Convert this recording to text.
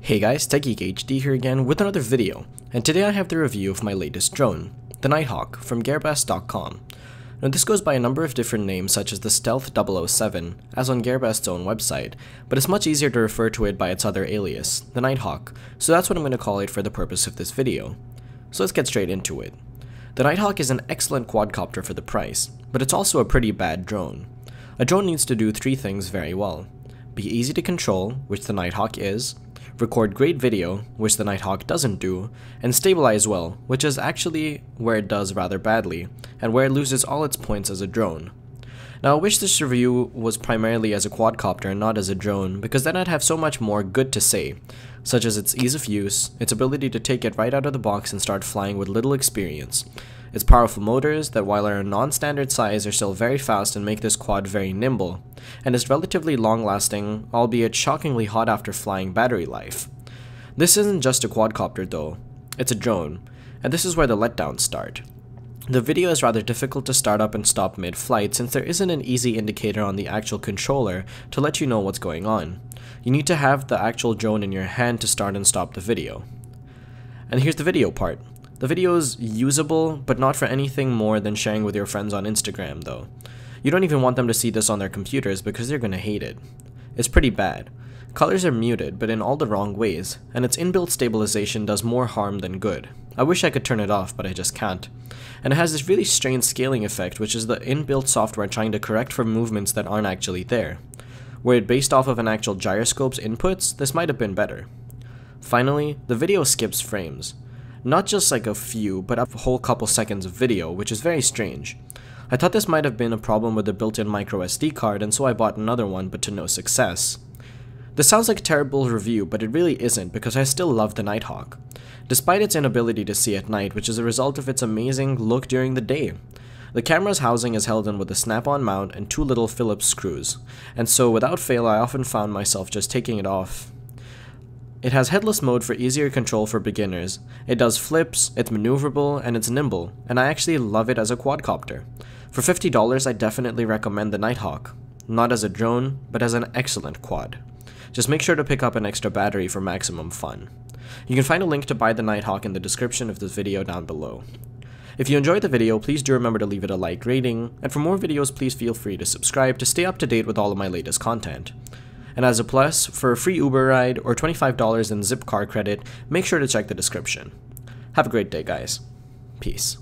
Hey guys, TechGeekHD here again with another video, and today I have the review of my latest drone, the Nighthawk from Gearbest.com. Now this goes by a number of different names such as the Stealth 007, as on Gearbest's own website, but it's much easier to refer to it by its other alias, the Nighthawk, so that's what I'm going to call it for the purpose of this video. So let's get straight into it. The Nighthawk is an excellent quadcopter for the price, but it's also a pretty bad drone. A drone needs to do three things very well. Be easy to control, which the Nighthawk is, record great video, which the Nighthawk doesn't do, and stabilize well, which is actually where it does rather badly, and where it loses all its points as a drone. Now I wish this review was primarily as a quadcopter and not as a drone, because then I'd have so much more good to say, such as its ease of use, its ability to take it right out of the box and start flying with little experience, its powerful motors that while are a non-standard size are still very fast and make this quad very nimble, and its relatively long-lasting, albeit shockingly hot after flying battery life. This isn't just a quadcopter though, it's a drone, and this is where the letdowns start. The video is rather difficult to start up and stop mid-flight since there isn't an easy indicator on the actual controller to let you know what's going on. You need to have the actual drone in your hand to start and stop the video. And here's the video part. The video is usable, but not for anything more than sharing with your friends on Instagram though. You don't even want them to see this on their computers because they're gonna hate it. It's pretty bad. Colors are muted, but in all the wrong ways, and its inbuilt stabilization does more harm than good. I wish I could turn it off, but I just can't. And it has this really strange scaling effect, which is the inbuilt software trying to correct for movements that aren't actually there. Were it based off of an actual gyroscope's inputs, this might have been better. Finally, the video skips frames. Not just like a few, but a whole couple seconds of video, which is very strange. I thought this might have been a problem with the built-in microSD card and so I bought another one but to no success. This sounds like a terrible review, but it really isn't because I still love the Nighthawk, despite its inability to see at night which is a result of its amazing look during the day. The camera's housing is held in with a snap-on mount and two little Phillips screws, and so without fail I often found myself just taking it off. It has headless mode for easier control for beginners, it does flips, it's maneuverable, and it's nimble, and I actually love it as a quadcopter. For $50 I definitely recommend the Nighthawk, not as a drone, but as an excellent quad. Just make sure to pick up an extra battery for maximum fun. You can find a link to buy the Nighthawk in the description of this video down below. If you enjoyed the video, please do remember to leave it a like rating, and for more videos please feel free to subscribe to stay up to date with all of my latest content. And as a plus, for a free Uber ride or $25 in Zipcar credit, make sure to check the description. Have a great day guys. Peace.